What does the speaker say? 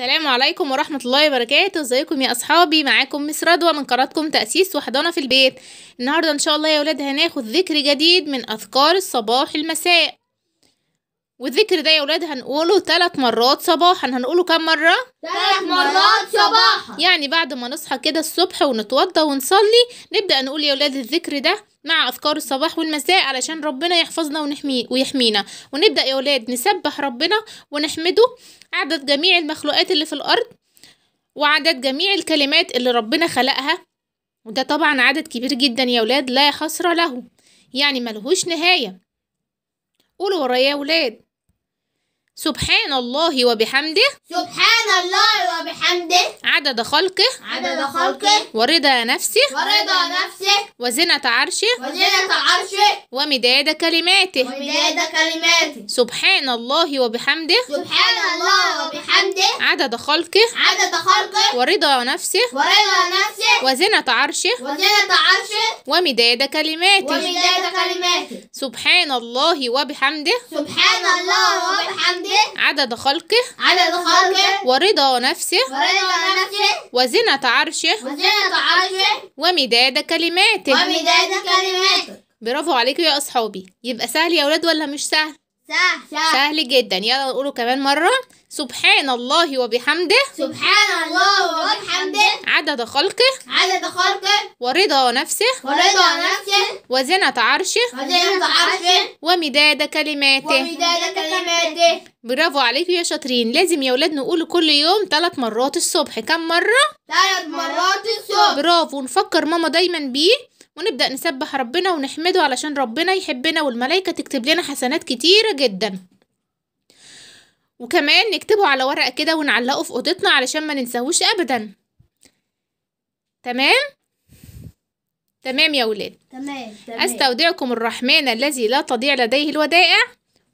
السلام عليكم ورحمة الله وبركاته ازيكم يا اصحابي معاكم مس رضوى من قناتكم تأسيس وحضانة في البيت النهاردة ان شاء الله يا ولاد هناخد ذكر جديد من اذكار الصباح المساء والذكر ده يا ولاد هنقوله تلات مرات صباحا هنقوله كام مرة؟ تلات مرات صباحا يعني بعد ما نصحى كده الصبح ونتوضى ونصلي نبدأ نقول يا ولاد الذكر ده مع أذكار الصباح والمساء علشان ربنا يحفظنا ونحمي ويحمينا ونبدأ يا ولاد نسبح ربنا ونحمده عدد جميع المخلوقات اللي في الأرض وعدد جميع الكلمات اللي ربنا خلقها وده طبعا عدد كبير جدا يا ولاد لا حصر له يعني ملهوش نهاية قولوا ورايا يا ولاد سبحان الله وبحمده سبحان الله وبحمده عدد خلقه عدد خلقه ورضا نفسه ورضا نفسه وزنة عرشه وزنة عرشه ومداد كلماته ومداد كلماته سبحان الله وبحمده سبحان الله وبحمده عدد خلقه عدد خلقه ورضا نفسه ورضا نفسه وزنة عرشه وزنة عرشه ومداد كلماته ومداد كلماته سبحان الله وبحمده سبحان الله وبحمده عدد خلقه عدد خلقه ورضا نفسه ورضا نفسه وزنة عرشه وزنة عرشه ومداد كلماته ومداد كلماته برافو عليكم يا أصحابي يبقى سهل يا أولاد ولا مش سهل؟ سهل سهل, سهل جدا يلا نقوله كمان مرة سبحان الله وبحمده سبحان الله وبحمده عدد خلقه عدد خلقه ورضا نفسه ورضا نفسه وزنة عرشه وزنة عرشه ومداد كلماته ومداد كلماته برافو عليكم يا شاطرين لازم يا ولاد نقول كل يوم ثلاث مرات الصبح كم مرة؟ ثلاث مرات الصبح برافو نفكر ماما دايما بيه ونبدأ نسبح ربنا ونحمده علشان ربنا يحبنا والملايكة تكتب لنا حسنات كتيرة جدا وكمان نكتبه على ورقة كده ونعلقه في أوضتنا علشان ما ننساهوش أبدا تمام؟ تمام يا ولاد تمام, تمام. أستودعكم الرحمن الذي لا تضيع لديه الودائع